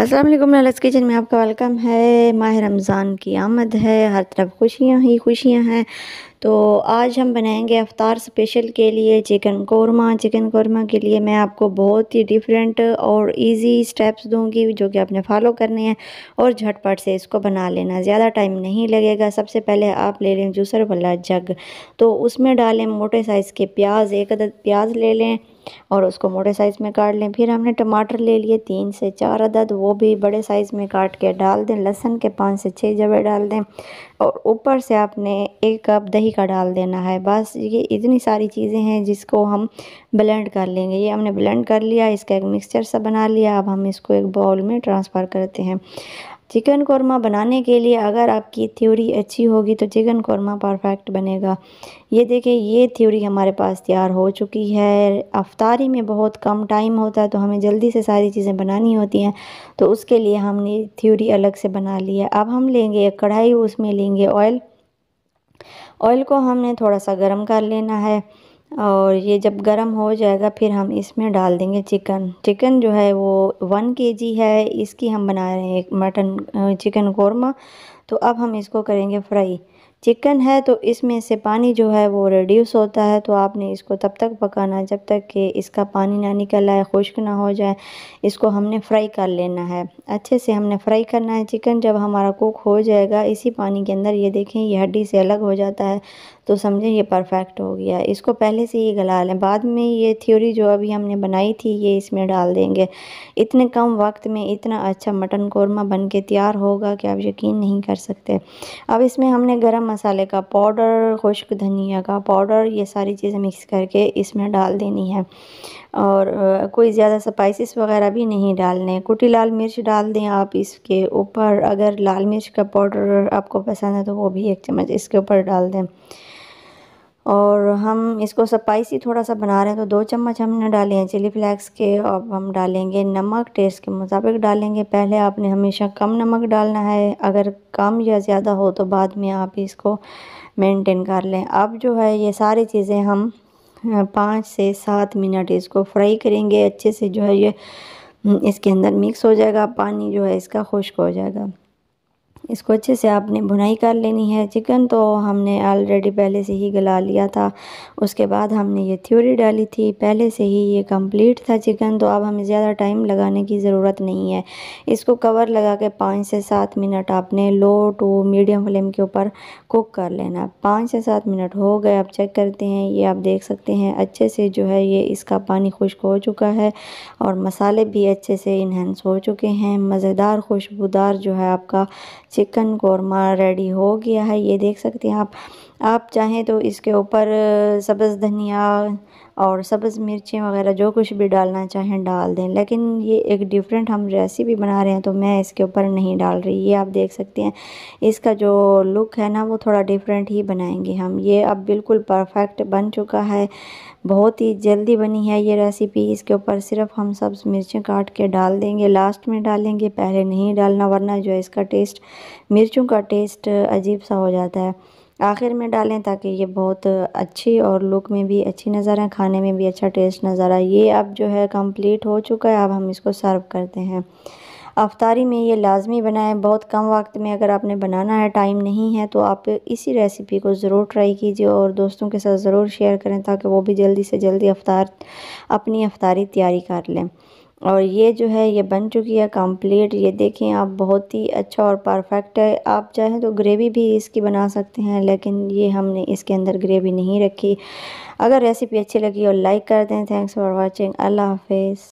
Aslam ललस kitchen में आपका welcome है माह रमज़ान की आमद है हर तरफ खुशियाँ ही खुशियाँ हैं तो आज हम बनाएंगे अफ्तार स्पेशल के लिए चिकन कौरमा चिकन कौरमा के लिए मैं आपको बहुत ही डिफरेंट और इजी स्टेप्स दूंगी जो कि आपने फॉलो करने हैं और झटपट से इसको बना लेना ज़्यादा टाइम नहीं लगेगा सबसे पहले आप ले लें जूसर वाला जग तो उसमें डालें मोटे साइज़ के प्याज एक अदद प्याज ले लें और उसको मोटे साइज़ में काट लें फिर हमने टमाटर ले लिए तीन से चार अदद वो भी बड़े साइज़ में काट के डाल दें लहसन के पाँच से छः जबे डाल दें और ऊपर से आपने एक कप दही घी का डाल देना है बस ये इतनी सारी चीज़ें हैं जिसको हम ब्लेंड कर लेंगे ये हमने ब्लेंड कर लिया इसका एक मिक्सचर सा बना लिया अब हम इसको एक बाउल में ट्रांसफ़र करते हैं चिकन कौरमा बनाने के लिए अगर आपकी थ्योरी अच्छी होगी तो चिकन कौरमा परफेक्ट बनेगा ये देखिए ये थ्योरी हमारे पास तैयार हो चुकी है अफ्तारी में बहुत कम टाइम होता है तो हमें जल्दी से सारी चीज़ें बनानी होती हैं तो उसके लिए हमने थ्योरी अलग से बना ली है अब हम लेंगे एक कढ़ाई उसमें लेंगे ऑयल ऑयल को हमने थोड़ा सा गर्म कर लेना है और ये जब गर्म हो जाएगा फिर हम इसमें डाल देंगे चिकन चिकन जो है वो वन केजी है इसकी हम बना रहे हैं मटन चिकन कौरमा तो अब हम इसको करेंगे फ्राई चिकन है तो इसमें से पानी जो है वो रिड्यूस होता है तो आपने इसको तब तक पकाना है जब तक कि इसका पानी ना निकल आए खुश्क ना हो जाए इसको हमने फ्राई कर लेना है अच्छे से हमने फ्राई करना है चिकन जब हमारा कुक हो जाएगा इसी पानी के अंदर ये देखें ये हड्डी से अलग हो जाता है तो समझें ये परफेक्ट हो गया इसको पहले से ही गला लें बाद में ये थ्योरी जो अभी हमने बनाई थी ये इसमें डाल देंगे इतने कम वक्त में इतना अच्छा मटन कौरमा बन के तैयार होगा कि आप यकीन नहीं कर सकते अब इसमें हमने गर्म मसाले का पाउडर खुश्क धनिया का पाउडर ये सारी चीज़ें मिक्स करके इसमें डाल देनी है और कोई ज़्यादा स्पाइसिस वगैरह भी नहीं डालने कुटी लाल मिर्च डाल दें आप इसके ऊपर अगर लाल मिर्च का पाउडर आपको पसंद है तो वो भी एक चम्मच इसके ऊपर डाल दें और हम इसको स्पाइसी थोड़ा सा बना रहे हैं तो दो चम्मच हमने डाले हैं चिली फ्लैक्स के अब हम डालेंगे नमक टेस्ट के मुताबिक डालेंगे पहले आपने हमेशा कम नमक डालना है अगर कम या ज़्यादा हो तो बाद में आप इसको मेंटेन कर लें अब जो है ये सारी चीज़ें हम पाँच से सात मिनट इसको फ्राई करेंगे अच्छे से जो है ये इसके अंदर मिक्स हो जाएगा पानी जो है इसका खुश्क हो जाएगा इसको अच्छे से आपने भुनाई कर लेनी है चिकन तो हमने ऑलरेडी पहले से ही गला लिया था उसके बाद हमने ये थ्योरी डाली थी पहले से ही ये कंप्लीट था चिकन तो अब हमें ज़्यादा टाइम लगाने की ज़रूरत नहीं है इसको कवर लगा के पाँच से सात मिनट आपने लो टू मीडियम फ्लेम के ऊपर कुक कर लेना पाँच से सात मिनट हो गए आप चेक करते हैं ये आप देख सकते हैं अच्छे से जो है ये इसका पानी खुश्क हो चुका है और मसाले भी अच्छे से इन्हेंस हो चुके हैं मज़ेदार खुशबूदार जो है आपका चिकन कौरमा रेडी हो गया है ये देख सकते हैं आप आप चाहें तो इसके ऊपर सब्ज़ धनिया और सब्ज़ मिर्चें वगैरह जो कुछ भी डालना चाहें डाल दें लेकिन ये एक डिफरेंट हम रेसिपी बना रहे हैं तो मैं इसके ऊपर नहीं डाल रही ये आप देख सकते हैं इसका जो लुक है ना वो थोड़ा डिफरेंट ही बनाएंगे हम ये अब बिल्कुल परफेक्ट बन चुका है बहुत ही जल्दी बनी है ये रेसिपी इसके ऊपर सिर्फ हम सब्ज़ मिर्चें काट के डाल देंगे लास्ट में डालेंगे पहले नहीं डालना वरना जो है इसका टेस्ट मिर्चों का टेस्ट अजीब सा हो जाता है आखिर में डालें ताकि ये बहुत अच्छी और लुक में भी अच्छी नज़र आए खाने में भी अच्छा टेस्ट नज़र आए ये अब जो है कंप्लीट हो चुका है अब हम इसको सर्व करते हैं अफ्तारी में ये लाजमी बनाएं बहुत कम वक्त में अगर आपने बनाना है टाइम नहीं है तो आप इसी रेसिपी को ज़रूर ट्राई कीजिए और दोस्तों के साथ ज़रूर शेयर करें ताकि वो भी जल्दी से जल्दी अफ्तार अपनी अफ्तारी तैयारी कर लें और ये जो है ये बन चुकी है कंप्लीट ये देखें आप बहुत ही अच्छा और परफेक्ट है आप चाहें तो ग्रेवी भी इसकी बना सकते हैं लेकिन ये हमने इसके अंदर ग्रेवी नहीं रखी अगर रेसिपी अच्छी लगी और लाइक कर दें थैंक्स फॉर वाचिंग अल्लाह हाफिज़